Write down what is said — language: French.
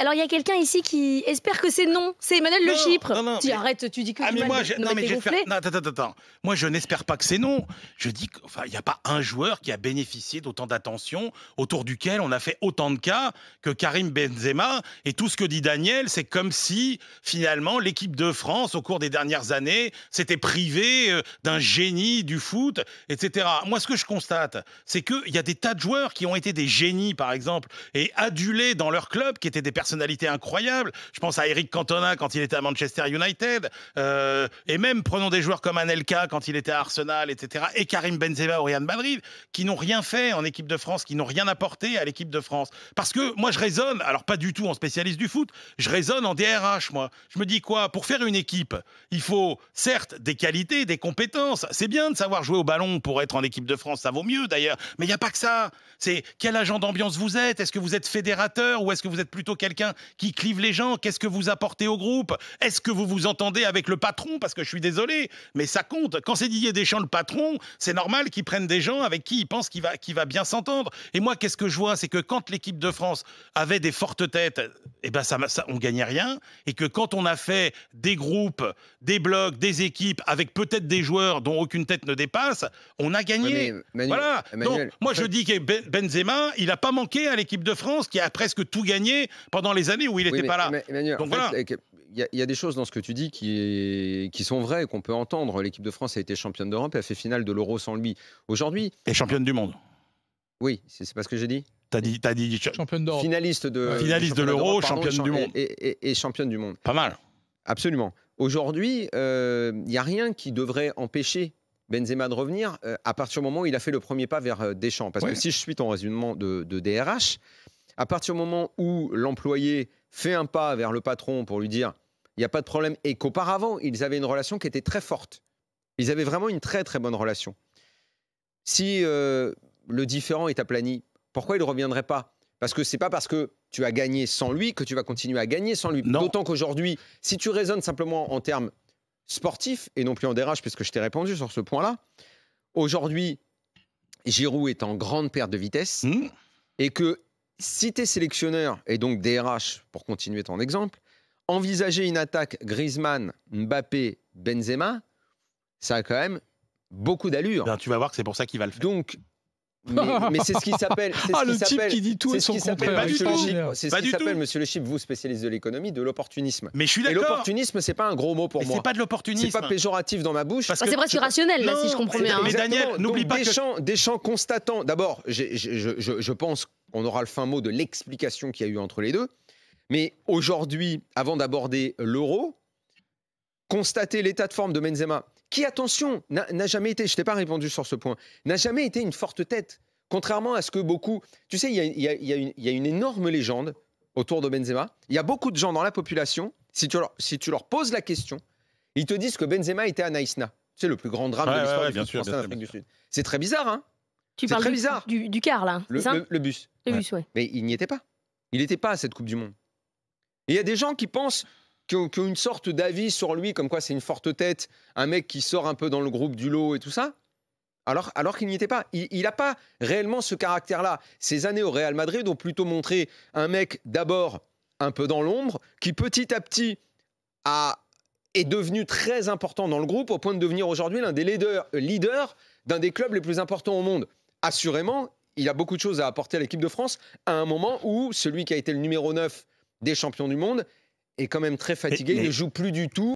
Alors il y a quelqu'un ici qui espère que c'est non. C'est Emmanuel Le Chypre. tu arrêtes, tu dis que. Ah, non mais je attends, attends, attends. Moi je n'espère pas que c'est non. Je dis qu'il enfin, n'y a pas un joueur qui a bénéficié d'autant d'attention autour duquel on a fait autant de cas que Karim Benzema. Et tout ce que dit Daniel, c'est comme si finalement l'équipe de France au cours des dernières années s'était privée euh, d'un génie du foot, etc. Moi ce que je constate, c'est qu'il y a des tas de joueurs qui ont été des génies par exemple et adulés dans leur club, qui étaient des personnes incroyable. incroyables. Je pense à Eric Cantona quand il était à Manchester United, euh, et même prenons des joueurs comme Anelka quand il était à Arsenal, etc. Et Karim Benzema au Real Madrid, qui n'ont rien fait en équipe de France, qui n'ont rien apporté à l'équipe de France. Parce que moi, je raisonne, alors pas du tout en spécialiste du foot, je raisonne en DRH, moi. Je me dis quoi Pour faire une équipe, il faut certes des qualités, des compétences. C'est bien de savoir jouer au ballon pour être en équipe de France, ça vaut mieux d'ailleurs. Mais il n'y a pas que ça. C'est quel agent d'ambiance vous êtes Est-ce que vous êtes fédérateur ou est-ce que vous êtes plutôt quelqu'un qui clive les gens Qu'est-ce que vous apportez au groupe Est-ce que vous vous entendez avec le patron Parce que je suis désolé, mais ça compte. Quand c'est Didier Deschamps le patron, c'est normal qu'il prenne des gens avec qui il pense qu'il va, va bien s'entendre. Et moi, qu'est-ce que je vois C'est que quand l'équipe de France avait des fortes têtes, et eh ben ça, on gagnait rien. Et que quand on a fait des groupes, des blocs, des équipes, avec peut-être des joueurs dont aucune tête ne dépasse, on a gagné. voilà. Donc, moi, je dis que ben, Benzema, il n'a pas manqué à l'équipe de France qui a presque tout gagné pendant les années où il n'était pas là. Donc, il y, a des choses dans ce que tu dis qui, qui sont vraies, qu'on peut entendre. L'équipe de France a été championne d'Europe et a fait finale de l'Euro sans lui. Aujourd'hui. Et championne du monde. Oui, c'est pas ce que j'ai dit. T'as dit, as dit championne d'Europe. Finaliste de, Finaliste de l'Euro, championne du monde. Et, championne du monde. Pas mal. Absolument. Aujourd'hui, il euh, y n'y a rien qui devrait empêcher Benzema de revenir euh, à partir du moment où il a fait le premier pas vers des euh, Deschamps. Parce que si je suis ton raisonnement de, de DRH, à partir du moment où l'employé fait un pas vers le patron pour lui dire il n'y a pas de problème, et qu'auparavant, ils avaient une relation qui était très forte. Ils avaient vraiment une très très bonne relation. Si euh, le différent est aplani, pourquoi il ne reviendrait pas Parce que c'est pas parce que tu as gagné sans lui que tu vas continuer à gagner sans lui. D'autant qu'aujourd'hui, si tu raisonnes simplement en termes sportifs et non plus en dérage, puisque je t'ai répondu sur ce point-là, aujourd'hui, Giroud est en grande perte de vitesse mmh. et que si t'es sélectionneur et donc DRH, pour continuer ton exemple, envisager une attaque Griezmann, Mbappé, Benzema, ça a quand même beaucoup d'allure. Ben, tu vas voir que c'est pour ça qu'il va le faire. Donc, mais, c'est ce qui s'appelle. Ah, le type qui dit tout et son C'est ce qui s'appelle, monsieur Le Chip, vous spécialiste de l'économie, de l'opportunisme. Mais je suis d'accord. Et l'opportunisme, c'est pas un gros mot pour mais moi. C'est pas de l'opportunisme. C'est pas péjoratif dans ma bouche. Bah, c'est presque rationnel, là, si je comprends bien. Mais Daniel, n'oublie pas. des que... constatants constatant. D'abord, je pense on aura le fin mot de l'explication qu'il y a eu entre les deux. Mais aujourd'hui, avant d'aborder l'euro, constater l'état de forme de Benzema, qui, attention, n'a jamais été, je t'ai pas répondu sur ce point, n'a jamais été une forte tête. Contrairement à ce que beaucoup. Tu sais, il y a, une énorme légende autour de Benzema. Il y a beaucoup de gens dans la population, si tu leur, poses la question, ils te disent que Benzema était à Naïsna. C'est le plus grand drame de l'histoire du, Sud. C'est très bizarre, hein tu parles du, Du, car, là. Le, bus. Le bus, ouais. Mais il n'y était pas. Il n'était pas à cette Coupe du Monde. il y a des gens qui pensent qu'ont ont, une sorte d'avis sur lui, comme quoi c'est une forte tête, un mec qui sort un peu dans le groupe du lot et tout ça. Alors, alors qu'il n'y était pas. Il n'a pas réellement ce caractère-là. Ces années au Real Madrid ont plutôt montré un mec d'abord un peu dans l'ombre, qui petit à petit a, est devenu très important dans le groupe, au point de devenir aujourd'hui l'un des leaders, leaders d'un des clubs les plus importants au monde assurément, il a beaucoup de choses à apporter à l'équipe de France à un moment où celui qui a été le numéro 9 des champions du monde est quand même très fatigué, il ne joue plus du tout.